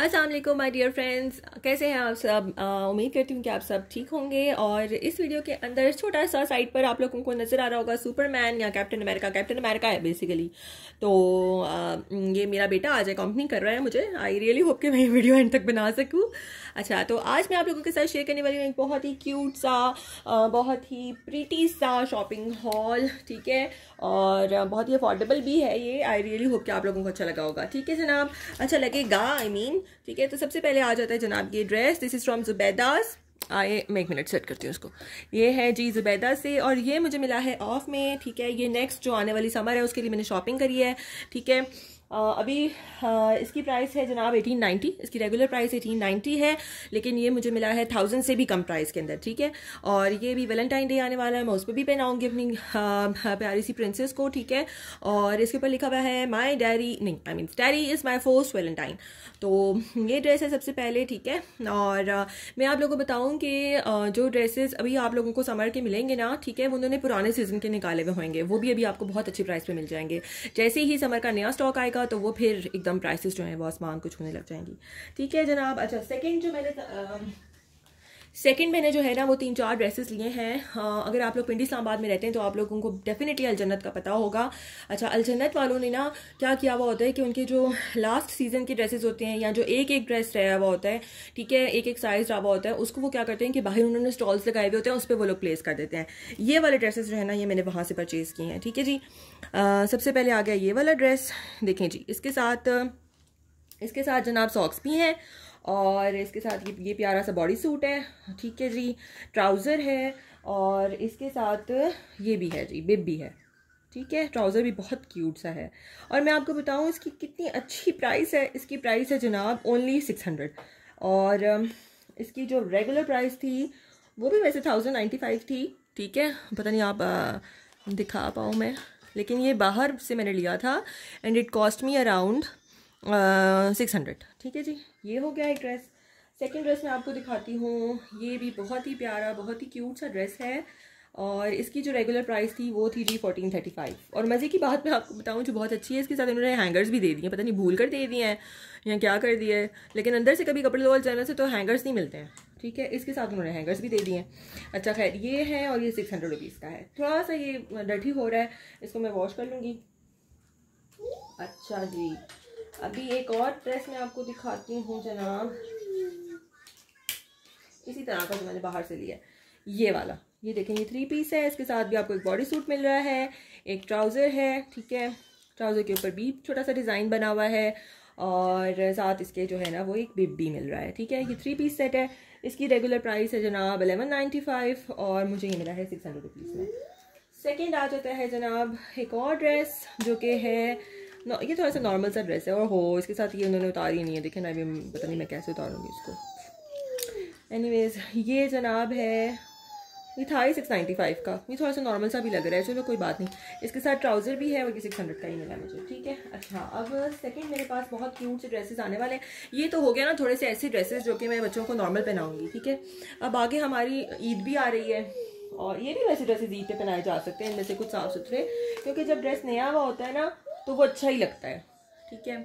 Aslam my dear friends कैसे हैं आप सब उम्मीद करती हूँ कि आप सब ठीक होंगे और इस वीडियो के अंदर छोटा सा साइट पर आप लोगों को नज़र आ रहा होगा सुपरमैन या कैप्टन अमेरिका कैप्टन अमेरिका है बेसिकली तो आ, ये मेरा बेटा आज कंपनी कर रहा है मुझे आई रियली होप कि मैं ये वीडियो एंड तक बना सकूँ अच्छा तो आज मैं आप लोगों के साथ शेयर करने वाली हूँ एक बहुत ही क्यूट सा बहुत ही प्रीटी सा शॉपिंग हॉल ठीक है और बहुत ही अफोर्डेबल भी है ये आई रियली होप कि आप लोगों को अच्छा लगा होगा ठीक है जनाब अच्छा लगेगा आई मीन ठीक है तो सबसे पहले आ जाता है जनाब ये dress this is from Zubaida's आए मैं एक मिनट सेट करती हूँ उसको ये है जी जुबैदा से और ये मुझे मिला है ऑफ में ठीक है ये नेक्स्ट जो आने वाली समर है उसके लिए मैंने शॉपिंग करी है ठीक है अभी इसकी प्राइस है जनाब 1890 इसकी रेगुलर प्राइस 1890 है लेकिन ये मुझे मिला है थाउजेंड से भी कम प्राइस के अंदर ठीक है और ये भी वैलेंटाइन डे आने वाला है मैं उस पर भी पहनाऊंगी अपनी प्यारी सी प्रिंसेस को ठीक है और इसके ऊपर लिखा हुआ है माई डायरी नहीं I mean diary is my force valentine तो ये ड्रेस है सबसे पहले ठीक है और मैं आप लोगों को बताऊँ कि जो ड्रेसेज अभी आप लोगों को समर के मिलेंगे ना ठीक है उन्होंने पुराने सीजन के निकाले हुए होंगे वो भी अभी आपको बहुत अच्छी प्राइस पर मिल जाएंगे जैसे ही समर का नया स्टॉक आएगा होगा तो वो फिर एकदम प्राइसेस जो है वो आसमान को छूने लग जाएंगी ठीक है जनाब अच्छा सेकेंड जो मैंने सेकंड मैंने जो है ना वो तीन चार ड्रेसेस लिए हैं हाँ, अगर आप लोग पिंडी इस्लामाबाद में रहते हैं तो आप लोगों को डेफिनेटली अलजन्नत का पता होगा अच्छा अलजन्नत वालों ने ना क्या किया हुआ होता है कि उनके जो लास्ट सीजन के ड्रेसेस होते हैं या जो एक एक ड्रेस रहा हुआ होता है ठीक है एक एक साइज रहा हुआ होता है उसको वो क्या करते हैं कि बाहर उन्होंने स्टॉल्स लगाए हुए होते हैं उस पर वो लोग प्लेस कर देते हैं ये वाले ड्रेसेस जो है ना ये मैंने वहाँ से परचेज़ किए हैं ठीक है जी सबसे पहले आ गया ये वाला ड्रेस देखें जी इसके साथ इसके साथ जनाब सॉक्स भी हैं और इसके साथ ये ये प्यारा सा बॉडी सूट है ठीक है जी ट्राउज़र है और इसके साथ ये भी है जी बिब भी है ठीक है ट्राउज़र भी बहुत क्यूट सा है और मैं आपको बताऊँ इसकी कितनी अच्छी प्राइस है इसकी प्राइस है जनाब ओनली सिक्स हंड्रेड और um, इसकी जो रेगुलर प्राइस थी वो भी वैसे थाउजेंड नाइन्टी फाइव थी ठीक है पता नहीं आप आ, uh, दिखा पाऊँ मैं लेकिन ये बाहर से मैंने लिया था and it cost me around six hundred ठीक है जी ये हो गया एक ड्रेस सेकेंड ड्रेस मैं आपको दिखाती हूँ ये भी बहुत ही प्यारा बहुत ही क्यूट सा ड्रेस है और इसकी जो रेगुलर प्राइस थी वो थी जी फोर्टीन थर्टी फाइव और मज़े की बात मैं आपको बताऊँ जो बहुत अच्छी है इसके साथ इन्होंने हैंगर्स भी दे दिए पता नहीं भूल कर दे दिए हैं या क्या कर दिए है लेकिन अंदर से कभी कपड़े धोल जाने से तो हैंगर्स नहीं मिलते हैं ठीक है इसके साथ उन्होंने हैंगर्स भी दे दिए हैं अच्छा खैर ये है और ये सिक्स हंड्रेड रुपीज़ का है थोड़ा सा ये डटी हो रहा है इसको मैं वॉश कर लूँगी अच्छा जी अभी एक और प्रेस मैं आपको दिखाती हूँ जनाब इसी तरह का जो मैंने बाहर से लिया ये वाला ये देखें ये थ्री पीस है इसके साथ भी आपको एक बॉडी सूट मिल रहा है एक ट्राउज़र है ठीक है ट्राउज़र के ऊपर भी छोटा सा डिज़ाइन बना हुआ है और साथ इसके जो है ना वो एक बिब भी मिल रहा है ठीक है ये थ्री पीस सेट है इसकी रेगुलर प्राइस है जनाब अलेवन नाइन्टी फाइव और मुझे ये मिला है सिक्स हंड्रेड रुपीज़ में सेकेंड आ जाता है जनाब एक और ड्रेस जो कि है ये थोड़ा तो सा नॉर्मल सा ड्रेस है और हो इसके साथ ये उन्होंने उतारी नहीं है देखें ना अभी पता नहीं मैं कैसे उतारूँगी इसको एनीवेज ये जनाब है ये था ही सिक्स नाइन्टी फाइव का ये थोड़ा सा नॉर्मल सा भी लग रहा है चलो कोई बात नहीं इसके साथ ट्राउज़र भी है वो कि सिक्स हंड्रेड का ही मिला मुझे ठीक है अच्छा अब सेकंड मेरे पास बहुत क्यूट से ड्रेसेस आने वाले हैं ये तो हो गया ना थोड़े से ऐसे ड्रेसेस जो कि मैं बच्चों को नॉर्मल पहनाऊँगी ठीक है अब आगे हमारी ईद भी आ रही है और ये भी वैसे ड्रेसेस ईद पर पहनाए जा सकते हैं इनमें से कुछ साफ़ सुथरे क्योंकि जब ड्रेस नया हुआ होता है ना तो वो अच्छा ही लगता है ठीक है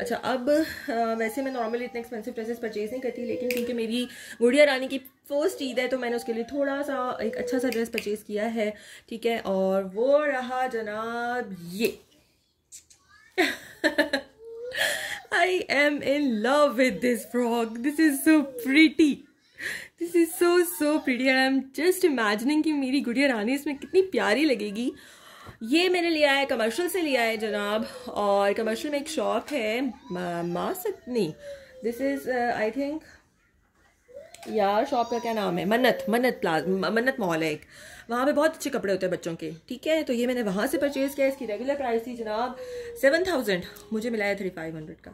अच्छा अब आ, वैसे मैं नॉर्मली इतने एक्सपेंसिव ड्रेसेस परचेज नहीं करती लेकिन क्योंकि मेरी गुड़िया रानी की फर्स्ट ईद है तो मैंने उसके लिए थोड़ा सा एक अच्छा सा ड्रेस परचेज़ किया है ठीक है और वो रहा जनाब ये I am in love with this frock this is so pretty this is so so pretty I am just imagining कि मेरी गुड़िया रानी इसमें कितनी प्यारी लगेगी ये मैंने लिया है कमर्शियल से लिया है जनाब और कमर्शियल में एक शॉप है मासक नहीं दिस इज़ आई थिंक यार शॉप का क्या नाम है मन्नत मन्नत प्लाज मन्नत मॉल है एक वहाँ पे बहुत अच्छे कपड़े होते हैं बच्चों के ठीक है तो ये मैंने वहाँ से परचेज़ किया इसकी रेगुलर प्राइस थी जनाब सेवन थाउजेंड मुझे मिला है थ्री फाइव हंड्रेड का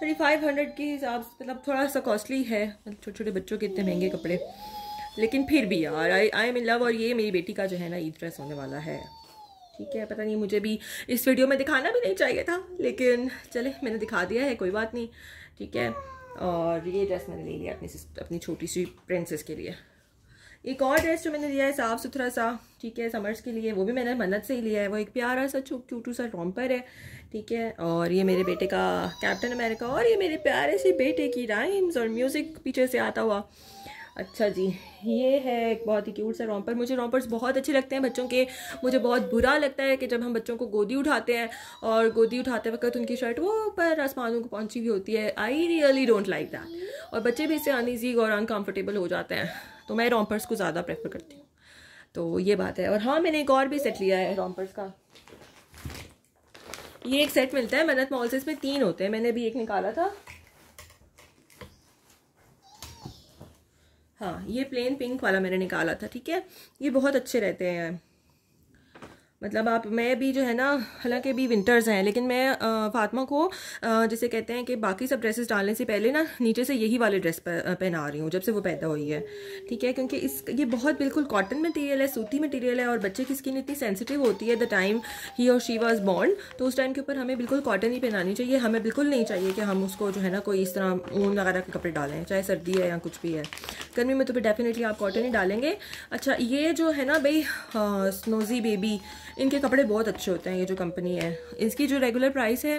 थ्री फाइव हंड्रेड के हिसाब से मतलब थोड़ा सा कॉस्टली है मतलब छोटे छोटे बच्चों के इतने महंगे कपड़े लेकिन फिर भी यार आई आई एम इन लव और ये मेरी बेटी का जो है ना ईद ड्रेस होने वाला है ठीक है पता नहीं मुझे भी इस वीडियो में दिखाना भी नहीं चाहिए था लेकिन चले मैंने दिखा दिया है कोई बात नहीं ठीक है और ये ड्रेस मैंने ले लिया अपनी अपनी छोटी सी प्रिंसेस के लिए एक और ड्रेस जो मैंने लिया है साफ़ सुथरा सा ठीक है समर्स के लिए वो भी मैंने मन्नत से ही लिया है वो एक प्यारा सा छोटू सा रॉम्पर है ठीक है और ये मेरे बेटे का कैप्टन अमेरिका और ये मेरे प्यारे से बेटे की राइम्स और म्यूज़िक पीछे से आता हुआ अच्छा जी ये है एक बहुत ही क्यूट सा रॉम्पर मुझे रॉम्पर्स बहुत अच्छे लगते हैं बच्चों के मुझे बहुत बुरा लगता है कि जब हम बच्चों को गोदी उठाते हैं और गोदी उठाते वक्त उनकी शर्ट वो ऊपर आसमानों को पहुंची हुई होती है I really don't like that और बच्चे भी इससे अनईजी और अनकम्फर्टेबल हो जाते हैं तो मैं रॉम्पर्स को ज़्यादा प्रेफर करती हूँ तो ये बात है और हाँ मैंने एक और भी सेट लिया है रॉम्पर्स का ये एक सेट मिलता है मन्नत मॉल से इसमें तीन होते हैं मैंने अभी एक निकाला था हाँ ये प्लेन पिंक वाला मैंने निकाला था ठीक है ये बहुत अच्छे रहते हैं मतलब आप मैं भी जो है ना हालांकि अभी विंटर्स हैं लेकिन मैं फातमा को जैसे कहते हैं कि बाकी सब ड्रेसेस डालने से पहले ना नीचे से यही वाले ड्रेस पहना रही हूँ जब से वो पैदा हुई है ठीक है क्योंकि इस ये बहुत बिल्कुल कॉटन मटेरियल है सूती मटेरियल है और बच्चे की स्किन इतनी सेंसिटिव होती है द टाइम ही और शी वॉज बॉन्ड तो उस टाइम के ऊपर हमें बिल्कुल कॉटन ही पहनानी चाहिए हमें बिल्कुल नहीं चाहिए कि हम उसको जो है ना कोई इस तरह ऊन वगैरह के कपड़े डालें चाहे सर्दी है या कुछ भी है गर्मी में तो फिर डेफिनेटली आप कॉटन ही डालेंगे अच्छा ये जो है ना भाई स्नोजी बेबी इनके कपड़े बहुत अच्छे होते हैं ये जो कंपनी है इसकी जो रेगुलर प्राइस है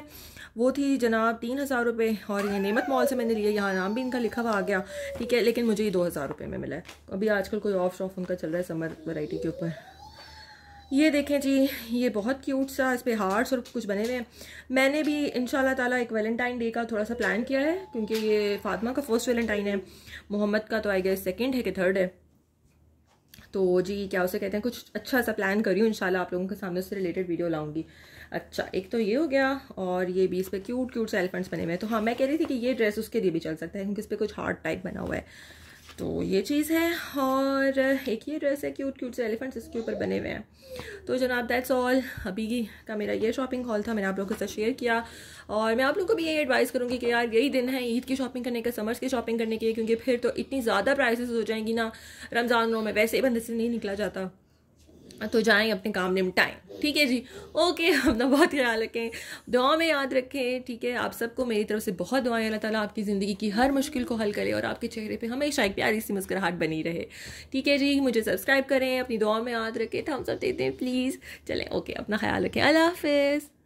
वो थी जनाब तीन हज़ार रुपये और ये नेमत मॉल से मैंने लिया यहाँ नाम भी इनका लिखा हुआ आ गया ठीक है लेकिन मुझे ये दो हज़ार रुपये में मिला है अभी आजकल कोई ऑफ शॉफ उनका चल रहा है समर वैरायटी के ऊपर ये देखें जी ये बहुत क्यूट सा इस पर हार्ट्स और कुछ बने हुए हैं मैंने भी इन ताला एक वैलेंटाइन डे का थोड़ा सा प्लान किया है क्योंकि ये फातिमा का फर्स्ट वैलेंटाइन है मोहम्मद का तो आई गेस सेकेंड है कि थर्ड है तो जी क्या उसे कहते हैं कुछ अच्छा सा प्लान करी हूँ इनशाला आप लोगों के सामने उससे रिलेटेड वीडियो लाऊंगी अच्छा एक तो ये हो गया और ये भी इस पर क्यूट क्यूट से एलिफेंट्स बने हुए हैं तो हाँ मैं कह रही थी कि ये ड्रेस उसके लिए भी चल सकता है क्योंकि इस पर कुछ हार्ड टाइप बना हुआ है तो ये चीज़ है और एक ये ड्रेस है क्यूट क्यूट से एलिफेंट्स इसके ऊपर बने हुए हैं तो जनाब दैट्स ऑल अभी का मेरा ये शॉपिंग हॉल था मैंने आप लोगों के साथ शेयर किया और मैं आप लोगों को भी यही एडवाइस करूँगी कि यार यही दिन है ईद की शॉपिंग करने का समर्स की शॉपिंग करने की क्योंकि फिर तो इतनी ज़्यादा प्राइसेस हो जाएंगी ना रमज़ान में वैसे ही बंदे से नहीं निकला जाता तो जाएं अपने काम निपटाएं ठीक है जी ओके अपना बहुत ख्याल रखें दुआ में याद रखें ठीक है आप सबको मेरी तरफ से बहुत दुआएं अल्लाह ताला आपकी ज़िंदगी की हर मुश्किल को हल करे और आपके चेहरे पे हमेशा एक प्यारी सी मुस्कुराहट बनी रहे ठीक है जी मुझे सब्सक्राइब करें अपनी दुआ में याद रखें थम्स अप देते हैं प्लीज़ चलें ओके अपना ख्याल रखें अल्लाह हाफिज़